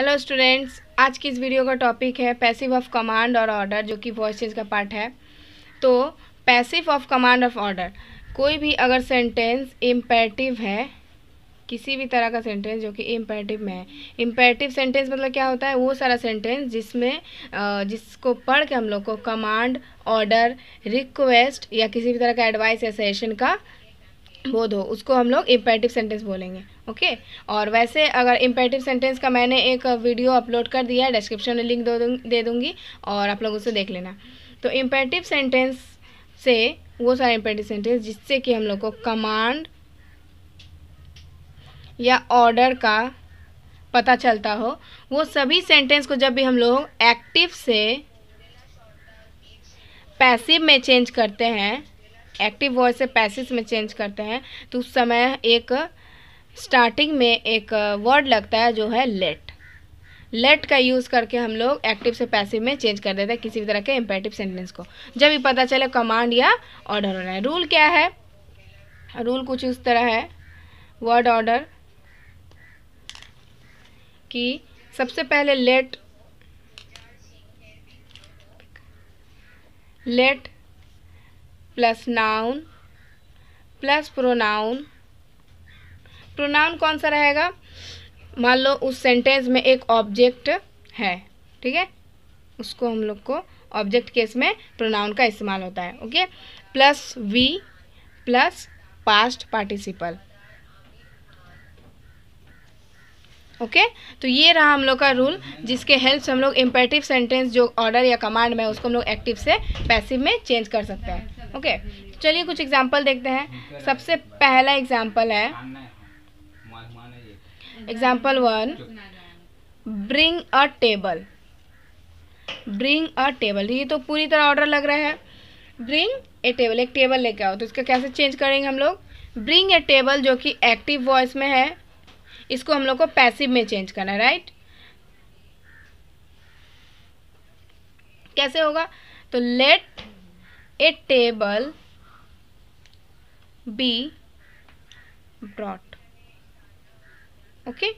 Hello students आज की इस वीडियो का टॉपिक है पैसिव ऑफ कमांड और ऑर्डर जो कि वॉइस का पार्ट है तो passive of command of order कोई भी अगर सेंटेंस इम्पेटिव है किसी भी तरह का सेंटेंस जो कि इम्पेटिव में है इम्पेटिव सेंटेंस मतलब क्या होता है वो सारा सेंटेंस जिसमें जिसको पढ़ के हम लोग को कमांड ऑर्डर रिक्वेस्ट या किसी भी तरह का एडवाइस या सेशन का बोध हो उसको हम लोग इम्पेटिव सेंटेंस बोलेंगे ओके और वैसे अगर इम्पेटिव सेंटेंस का मैंने एक वीडियो अपलोड कर दिया है डिस्क्रिप्शन में लिंक दे दूँगी और आप लोग उसे देख लेना तो इम्पेटिव सेंटेंस से वो सारे इम्पेटिव सेंटेंस जिससे कि हम लोग को कमांड या ऑर्डर का पता चलता हो वो सभी सेंटेंस को जब भी हम लोग एक्टिव से पैसिव में चेंज करते हैं एक्टिव वॉइस से पैसेज में चेंज करते हैं तो उस समय एक स्टार्टिंग में एक वर्ड लगता है जो है लेट लेट का यूज़ करके हम लोग एक्टिव से पैसिव में चेंज कर देते हैं किसी भी तरह के इम्पेटिव सेंटेंस को जब भी पता चले कमांड या ऑर्डर होना है रूल क्या है रूल कुछ उस तरह है वर्ड ऑर्डर कि सबसे पहले let let plus noun plus pronoun pronoun कौन सा रहेगा मान लो उस सेंटेंस में एक ऑब्जेक्ट है ठीक है उसको हम लोग को ऑब्जेक्ट केस में प्रोनाउन का इस्तेमाल होता है okay plus V plus past participle okay तो ये रहा हम लोग का रूल जिसके हेल्प से हम लोग इम्पेटिव सेंटेंस जो ऑर्डर या कमांड में उसको हम लोग एक्टिव से पैसिव में चेंज कर सकते हैं ओके चलिए कुछ एग्जाम्पल देखते हैं सबसे पहला एग्जाम्पल है example one bring a table bring a table ये तो पूरी तरह ऑर्डर लग रहा है ब्रिंग ए टेबल एक टेबल लेके आओ तो इसका कैसे चेंज करेंगे हम लोग ब्रिंग ए टेबल जो कि एक्टिव वॉइस में है इसको हम लोग को पैसिव में चेंज करना है राइट कैसे होगा तो let a table be brought okay okay?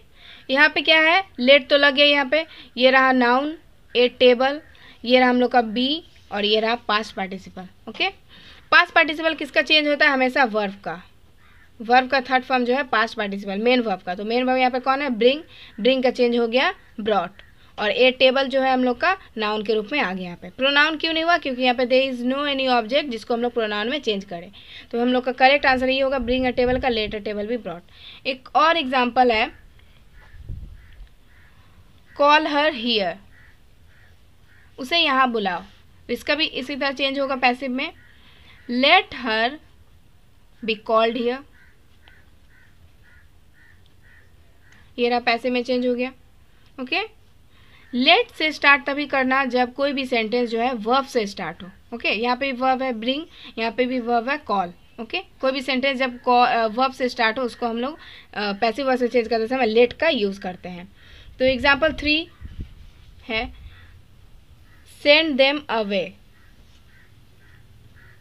यहाँ पे क्या है लेट तो लग गया यहाँ पे ये रहा नाउन ए टेबल ये रहा हम लोग का बी और ये रहा past participle okay past participle किसका चेंज होता है हमेशा वर्व का वर्ब का थर्ड फॉर्म जो है पास्ट पार्टिसिपल मेन वर्ब का तो मेन वर्ब यहाँ पे कौन है ब्रिंग ब्रिंग का चेंज हो गया ब्रॉट और ए टेबल जो है हम लोग का नाउन के रूप में आ गया यहाँ पे प्रोनाउन क्यों नहीं हुआ क्योंकि यहाँ पे there is no any object जिसको हम लोग प्रोनाउन में चेंज करें तो हम लोग का करेक्ट आंसर ये होगा ब्रिंग अ टेबल का लेटर टेबल भी ब्रॉड एक और एग्जाम्पल है कॉल हर हीयर उसे यहाँ बुलाओ इसका भी इसी तरह चेंज होगा पैसिव में let her be called here ये रहा पैसे में चेंज हो गया ओके okay? लेट से स्टार्ट तभी करना जब कोई भी सेंटेंस जो है वर्ब से स्टार्ट हो ओके okay? यहाँ पे भी वर्ब है ब्रिंग यहाँ पे भी वर्ब है कॉल ओके okay? कोई भी सेंटेंस जब वर्ब से स्टार्ट हो उसको हम लोग पैसिव वर्ब से चेंज करते समय लेट का यूज़ करते हैं तो एग्जाम्पल थ्री है सेंड देम अवे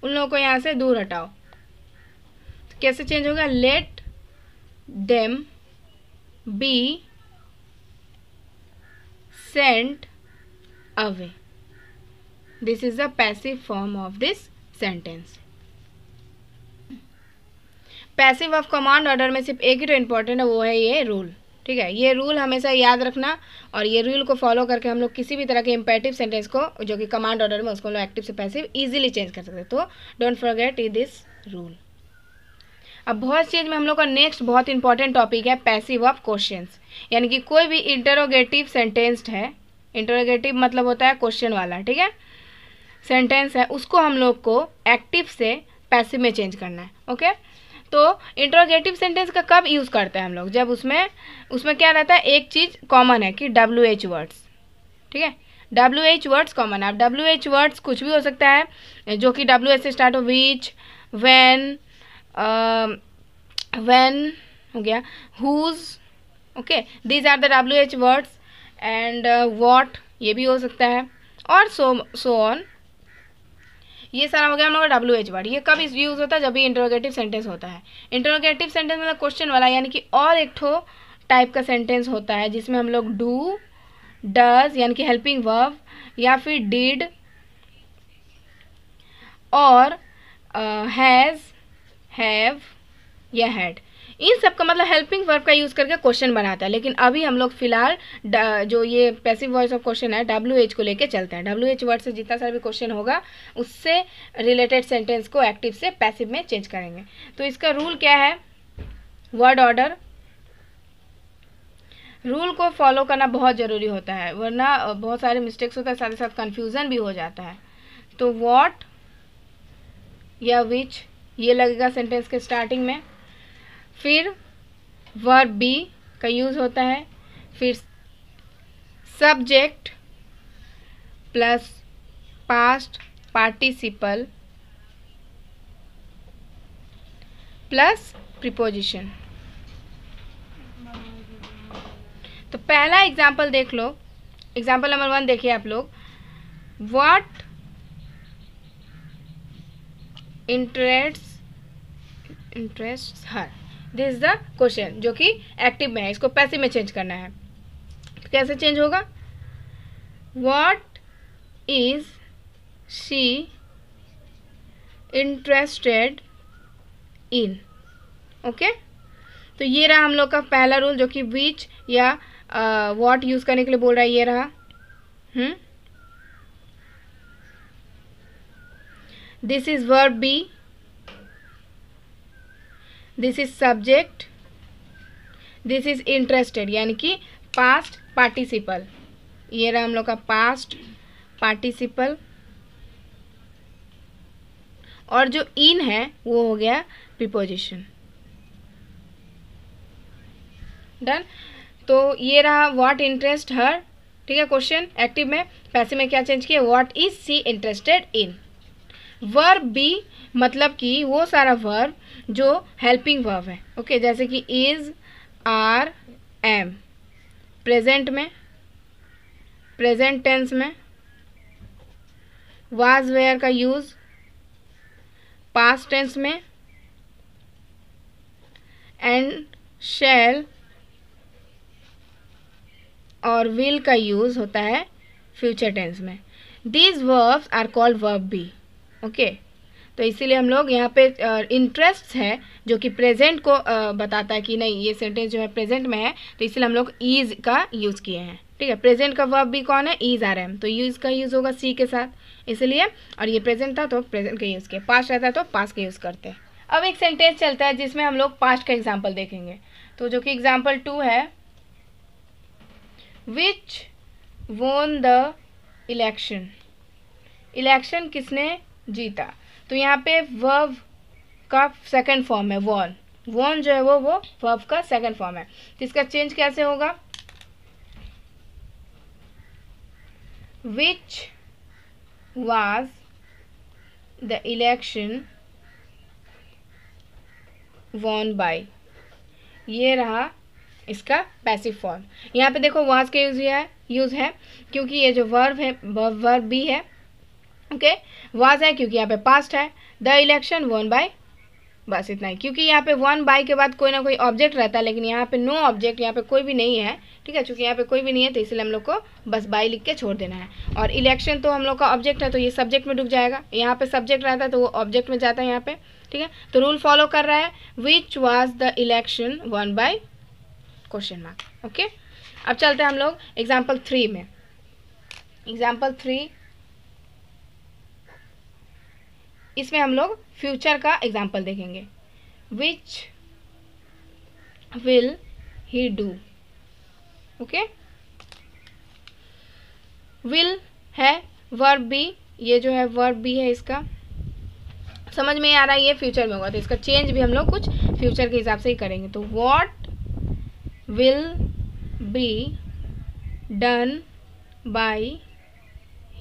उन लोगों को यहाँ से दूर हटाओ तो कैसे चेंज होगा let them be sent away this is the passive form of this sentence passive of command order में सिर्फ एक ही तो इम्पोर्टेंट है वो है ये रूल ठीक है ये रूल हमेशा याद रखना और ये रूल को फॉलो करके हम लोग किसी भी तरह के इम्पेटिव सेंटेंस को जो कि कमांड ऑर्डर में उसको हम लोग एक्टिव से पैसिव इजीली चेंज कर सकते हैं तो डोंट फॉरगेट दिस रूल अब बहुत चीज में हम लोग का नेक्स्ट बहुत इंपॉर्टेंट टॉपिक है पैसिव ऑफ क्वेश्चन यानी कि कोई भी इंटरोगेटिव सेंटेंस्ड है इंटरोगेटिव मतलब होता है क्वेश्चन वाला ठीक है सेंटेंस है उसको हम लोग को एक्टिव से पैसिव में चेंज करना है ओके तो इंटरोगेटिव सेंटेंस का कब यूज़ करते हैं हम लोग जब उसमें उसमें क्या रहता है एक चीज़ कॉमन है कि डब्ल्यू एच वर्ड्स ठीक है डब्ल्यू एच वर्ड्स कॉमन है डब्ल्यू एच वर्ड्स कुछ भी हो सकता है जो कि डब्ल्यू एच से स्टार्ट हो विच वैन वेन um, हो गया whose okay these are the W H words and what ये भी हो सकता है और सो सो ऑन ये सारा हो गया हम लोग डब्ल्यू एच वर्ड ये कब इस यूज़ होता है जब भी इंटरोगेटिव सेंटेंस होता है इंटरोगेटिव सेंटेंस मतलब क्वेश्चन वाला यानी कि और एक ठो टाइप का सेंटेंस होता है जिसमें हम लोग डू डज यानी कि हेल्पिंग वर्ब या फिर डिड और हैज़ हैव या हैड इन सब मतलब का मतलब हेल्पिंग वर्ब का यूज़ करके क्वेश्चन बनाता है लेकिन अभी हम लोग फिलहाल जो ये पैसिव वॉइस ऑफ क्वेश्चन है डब्ल्यू एच को लेके चलते हैं डब्ल्यू एच वर्ड से जितना सारा भी क्वेश्चन होगा उससे रिलेटेड सेंटेंस को एक्टिव से पैसिव में चेंज करेंगे तो इसका रूल क्या है वर्ड ऑर्डर रूल को फॉलो करना बहुत ज़रूरी होता है वरना बहुत सारे मिस्टेक्स होते हैं साथ ही साथ कन्फ्यूज़न भी हो जाता है तो वॉट या विच ये लगेगा सेंटेंस के स्टार्टिंग में फिर वर्ब बी का यूज़ होता है फिर subject plus past participle plus preposition तो पहला एग्जाम्पल देख लो एग्जाम्पल नंबर वन देखिए आप लोग what interest interest her this is the question जो कि एक्टिव में है इसको पैसे में चेंज करना है कैसे चेंज होगा what is she interested in okay तो ये रहा हम लोग का पहला रूल जो कि बीच या वॉट uh, यूज़ करने के लिए बोल रहा है ये रहा हम्म this is verb be this is subject this is interested यानी कि past participle ये रहा हम लोग का past participle और जो in है वो हो गया preposition डन तो ये रहा व्हाट इंटरेस्ट हर ठीक है क्वेश्चन एक्टिव में पैसे में क्या चेंज किया what is she interested in verb be मतलब कि वो सारा वर्ब जो हेल्पिंग वर्ब है ओके okay, जैसे कि इज आर एम प्रेजेंट में प्रेजेंट टेंस में वाज वेयर का यूज पास्ट टेंस में एंड शेल और विल का यूज होता है फ्यूचर टेंस में these verbs are called verb be okay तो इसीलिए हम लोग यहाँ पे इंटरेस्ट है जो कि प्रेजेंट को आ, बताता है कि नहीं ये सेंटेंस जो है प्रेजेंट में है तो इसलिए हम लोग ईज का यूज़ किए हैं ठीक है प्रेजेंट का वर्ब भी कौन है ईज आ रहा है तो यूज़ का यूज़ होगा सी के साथ इसलिए और ये प्रेजेंट था तो प्रेजेंट का यूज़ किया पास्ट रहता है तो पास्ट का यूज़ करते हैं अब एक सेंटेंस चलता है जिसमें हम लोग पास्ट का एग्जाम्पल देखेंगे तो जो कि एग्जाम्पल टू है विच वोन द इलेक्शन इलेक्शन किसने जीता तो यहाँ पे वर्व का सेकंड फॉर्म है वॉन वॉन जो है वो वो वर्व का सेकंड फॉर्म है तो इसका चेंज कैसे होगा which was the election won by ये रहा इसका पैसिव फॉर्म यहाँ पे देखो वाज का यूज़ है यूज़ है क्योंकि ये जो वर्व है वर्व भी है ओके वाज है क्योंकि यहाँ पे पास्ट है द इलेक्शन वन बाय बस इतना ही क्योंकि यहाँ पे वन बाय के बाद कोई ना कोई ऑब्जेक्ट रहता है लेकिन यहाँ पे नो ऑब्जेक्ट यहाँ पे कोई भी नहीं है ठीक है चूंकि यहाँ पे कोई भी नहीं है तो इसलिए हम लोग को बस बाय लिख के छोड़ देना है और इलेक्शन तो हम लोग का ऑब्जेक्ट है तो ये सब्जेक्ट में डूब जाएगा यहाँ पे सब्जेक्ट रहता है तो वो ऑब्जेक्ट में जाता है यहाँ पे ठीक है तो रूल फॉलो कर रहा है which was the election one by question mark okay अब चलते हैं हम लोग एग्जाम्पल थ्री में एग्जाम्पल थ्री इसमें हम लोग फ्यूचर का एग्जाम्पल देखेंगे which will he do okay will है वर्ब बी ये जो है वर्ब बी है इसका समझ में आ रहा है ये फ्यूचर में होगा तो इसका चेंज भी हम लोग कुछ फ्यूचर के हिसाब से ही करेंगे तो what will be done by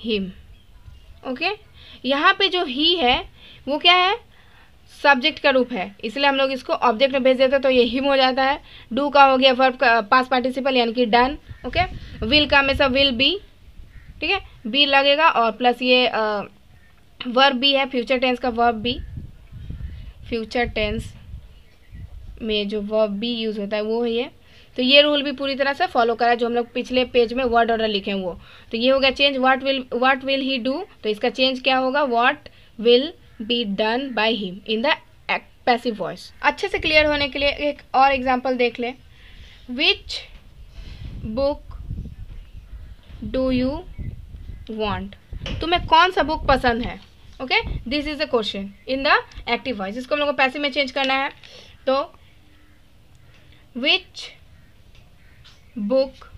him okay यहाँ पे जो ही है वो क्या है सब्जेक्ट का रूप है इसलिए हम लोग इसको ऑब्जेक्ट में भेज देते हैं तो ये हिम हो जाता है डू का हो गया वर्ब का पास पार्टिसिपल यानी कि डन ओके विल का हमेशा विल बी ठीक है बी लगेगा और प्लस ये वर्ब बी है फ्यूचर टेंस का वर्ब बी फ्यूचर टेंस में जो वर्ब बी यूज़ होता है वो है तो ये रूल भी पूरी तरह से फॉलो करा जो हम लोग पिछले पेज में वर्ड ऑर्डर लिखे वो तो ये हो गया change what will what will he do तो इसका चेंज क्या होगा what will be done by him in the passive voice अच्छे से क्लियर होने के लिए एक और एग्जाम्पल देख ले which book do you want तुम्हें कौन सा बुक पसंद है okay this is a question in the active voice इसको हम लोग को पैसिव में चेंज करना है तो विच book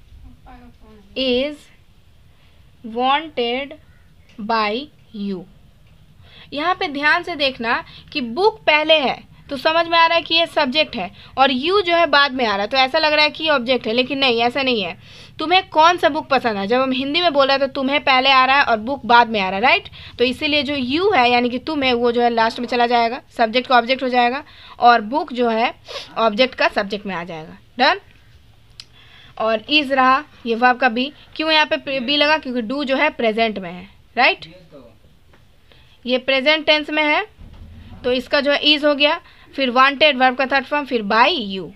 is wanted by you यहाँ पे ध्यान से देखना कि बुक पहले है तो समझ में आ रहा है कि ये सब्जेक्ट है और यू जो है बाद में आ रहा है तो ऐसा लग रहा है कि ऑब्जेक्ट है लेकिन नहीं ऐसा नहीं है तुम्हें कौन सा बुक पसंद है जब हम हिंदी में बोल रहे हैं तो तुम्हें पहले आ रहा है और बुक बाद में आ रहा है राइट तो इसीलिए जो यू है यानी कि तुम है वो जो है लास्ट में चला जाएगा सब्जेक्ट का ऑब्जेक्ट हो जाएगा और बुक जो है ऑब्जेक्ट का सब्जेक्ट में आ जाएगा डन और इज रहा ये वर्ब का बी क्यों यहाँ पे बी लगा क्योंकि डू जो है प्रेजेंट में है राइट तो। ये प्रेजेंट टेंस में है तो इसका जो है इज हो गया फिर वांटेड वर्ब का थर्ड फॉर्म फिर बाई यू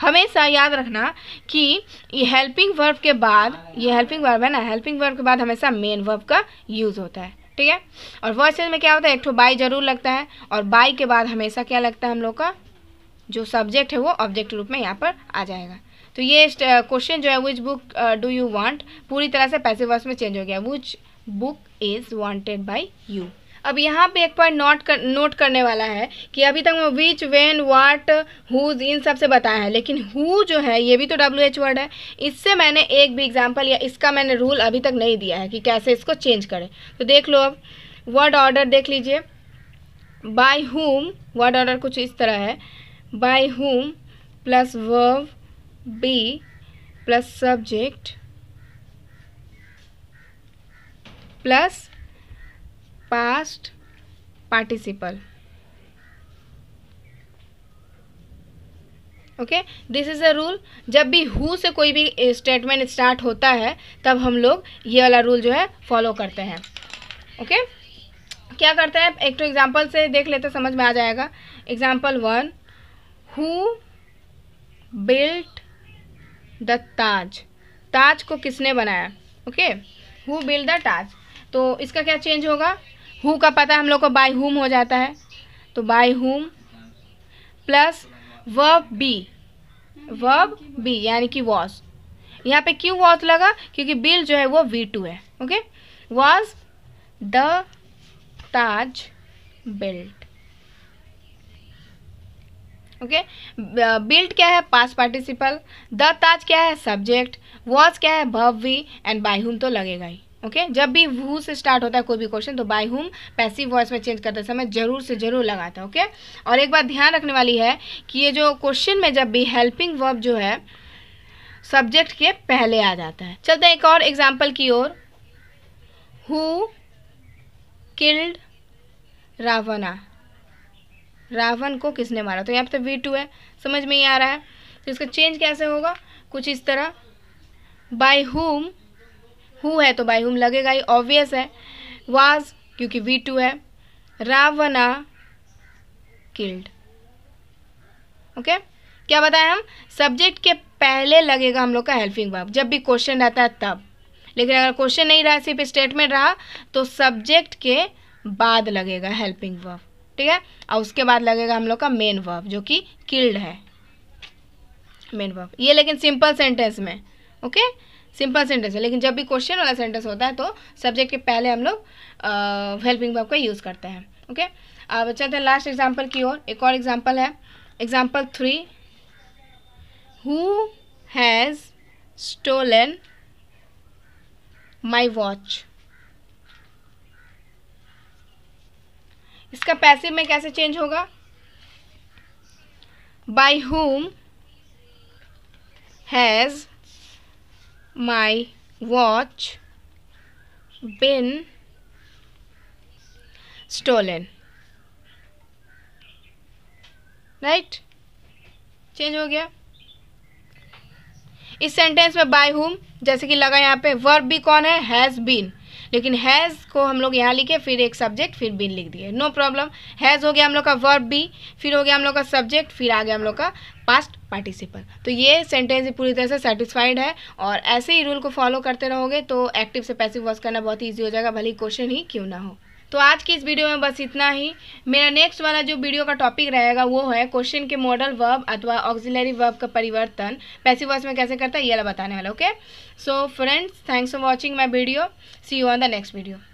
हमेशा याद रखना कि ये हेल्पिंग वर्ब के बाद ये हेल्पिंग वर्ब है ना हेल्पिंग वर्ब के बाद हमेशा मेन वर्ब का यूज़ होता है ठीक है और वर्सेज में क्या होता है एक ठो बाई जरूर लगता है और बाई के बाद हमेशा क्या लगता है हम लोग का जो सब्जेक्ट है वो ऑब्जेक्ट रूप में यहाँ पर आ जाएगा तो ये क्वेश्चन जो है which book do you want पूरी तरह से पैसिव वर्स में चेंज हो गया which book is wanted by you अब यहाँ पे एक पॉइंट नोट कर नोट करने वाला है कि अभी तक मैं which when watt who's in सब से बताया है लेकिन हु जो है ये भी तो डब्ल्यू एच वर्ड है इससे मैंने एक भी एग्जाम्पल या इसका मैंने रूल अभी तक नहीं दिया है कि कैसे इसको चेंज करें तो देख लो अब वर्ड ऑर्डर देख लीजिए बाय हुम वर्ड ऑर्डर कुछ इस तरह है by whom plus verb B plus subject plus past participle okay this is a rule जब भी हु से कोई भी स्टेटमेंट स्टार्ट होता है तब हम लोग ये वाला रूल जो है फॉलो करते हैं ओके okay? क्या करते हैं एक तो एग्जांपल से देख लेते समझ में आ जाएगा example one who built the Taj Taj को किसने बनाया okay who build the Taj तो इसका क्या चेंज होगा हु का पता हम लोग को बाय हुम हो जाता है तो by whom plus verb be verb be यानी कि वॉज यहाँ पे क्यों वॉज लगा क्योंकि बिल जो है वो वी टू है okay was the Taj build okay built uh, क्या है पास पार्टिसिपल द ताज क्या है सब्जेक्ट वॉज क्या है भव वी एंड बाई हुम तो लगेगा ही ओके okay? जब भी वू से स्टार्ट होता है कोई भी क्वेश्चन तो बाय हुम पैसिव वॉइस में चेंज करते समय जरूर से जरूर लगाता है ओके okay? और एक बात ध्यान रखने वाली है कि ये जो क्वेश्चन में जब भी हेल्पिंग वर्ब जो है सब्जेक्ट के पहले आ जाता है चलते हैं एक और एग्जाम्पल की ओर हु किल्ड रावणा रावण को किसने मारा तो यहाँ पे तो वी टू है समझ में ही आ रहा है तो इसका चेंज कैसे होगा कुछ इस तरह बाई हुम हु है तो बाई हुम लगेगा ही ऑब्वियस है वाज क्योंकि वी टू है रावणा किल्ड ओके क्या बताया हम सब्जेक्ट के पहले लगेगा हम लोग का हेल्पिंग वर्ब जब भी क्वेश्चन रहता है तब लेकिन अगर क्वेश्चन नहीं रहा सिर्फ स्टेटमेंट रहा तो सब्जेक्ट के बाद लगेगा हेल्पिंग वर्ब ठीक है और उसके बाद लगेगा हम लोग का मेन वर्ब जो कि किल्ड है मेन वर्ब ये लेकिन सिंपल सेंटेंस में ओके सिंपल सेंटेंस है लेकिन जब भी क्वेश्चन वाला सेंटेंस होता है तो सब्जेक्ट के पहले हम लोग हेल्पिंग वर्ब का यूज़ करते हैं ओके अब चलते हैं लास्ट एग्जाम्पल की ओर एक और एग्जाम्पल है example three who has stolen my watch इसका पैसिव में कैसे चेंज होगा by whom has my watch been stolen right change हो गया इस सेंटेंस में बाय हुम जैसे कि लगा यहाँ पे वर्ब भी कौन है हैज़ बीन लेकिन हैज़ को हम लोग यहाँ लिखे फिर एक सब्जेक्ट फिर बिन लिख दिए नो प्रॉब्लम हैज़ हो गया हम लोग का वर्ब बी फिर हो गया हम लोग का सब्जेक्ट फिर आ गया हम लोग का पास्ट पार्टिसिपल तो ये सेंटेंस पूरी तरह से सेटिस्फाइड है और ऐसे ही रूल को फॉलो करते रहोगे तो एक्टिव से पैसिव वॉस करना बहुत ईजी हो जाएगा भले क्वेश्चन ही क्यों ना हो तो आज की इस वीडियो में बस इतना ही मेरा नेक्स्ट वाला जो वीडियो का टॉपिक रहेगा वो है क्वेश्चन के मॉडल वर्ब अथवा ऑक्सिलरी वर्ब का परिवर्तन पैसे वर्ष में कैसे करता है ये बताने वाला okay so friends thanks for watching my video see you on the next video